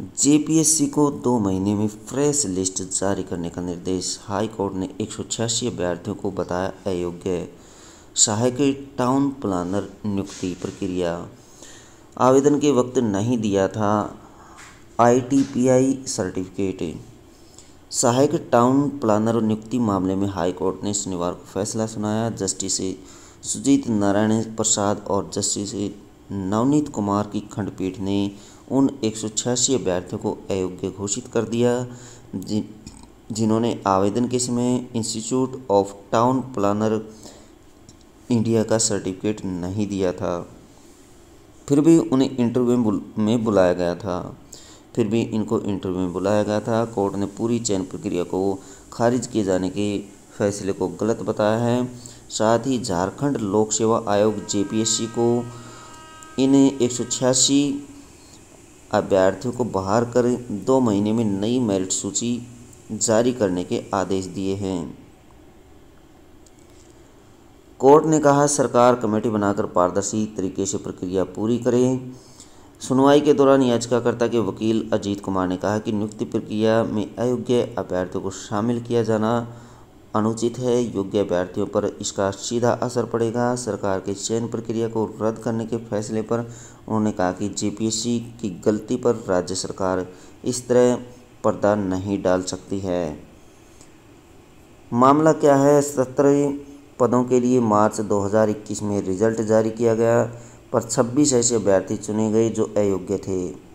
JPSC को दो महीने में फ्रेश लिस्ट जारी करने का निर्देश हाई कोर्ट ने एक अभ्यर्थियों को बताया अयोग्य सहायक टाउन प्लानर नियुक्ति प्रक्रिया आवेदन के वक्त नहीं दिया था आईटीपीआई सर्टिफिकेट सहायक टाउन प्लानर नियुक्ति मामले में हाई कोर्ट ने शनिवार को फैसला सुनाया जस्टिस सुजीत नारायण प्रसाद और जस्टिस नवनीत कुमार की खंडपीठ ने उन एक सौ छियासी अभ्यर्थियों को अयोग्य घोषित कर दिया जिन्होंने आवेदन के समय institute of town planner India का सर्टिफिकेट नहीं दिया था फिर भी उन्हें इंटरव्यू में, बुलाया गया था फिर भी इनको इंटरव्यू में बुलाया गया था कोर्ट ने पूरी चयन प्रक्रिया को खारिज किए जाने के फैसले को गलत बताया है साथ ही झारखंड लोक सेवा आयोग जेपीएससी को इन एक सौ छियासी अभ्यर्थियों को बाहर करें दो महीने में नई मेरिट सूची जारी करने के आदेश दिए हैं कोर्ट ने कहा सरकार कमेटी बनाकर पारदर्शी तरीके से प्रक्रिया पूरी करे सुनवाई के दौरान याचिकाकर्ता के वकील अजीत कुमार ने कहा कि नियुक्ति प्रक्रिया में अयोग्य अभ्यर्थियों को शामिल किया जाना अनुचित है योग्य अभ्यर्थियों पर इसका सीधा असर पड़ेगा सरकार के चयन प्रक्रिया को रद्द करने के फैसले पर उन्होंने कहा कि जेपीएससी की गलती पर राज्य सरकार इस तरह पर्दा नहीं डाल सकती है मामला क्या है सत्रह पदों के लिए मार्च 2021 में रिजल्ट जारी किया गया पर 26 ऐसे अभ्यर्थी चुने गए जो अयोग्य थे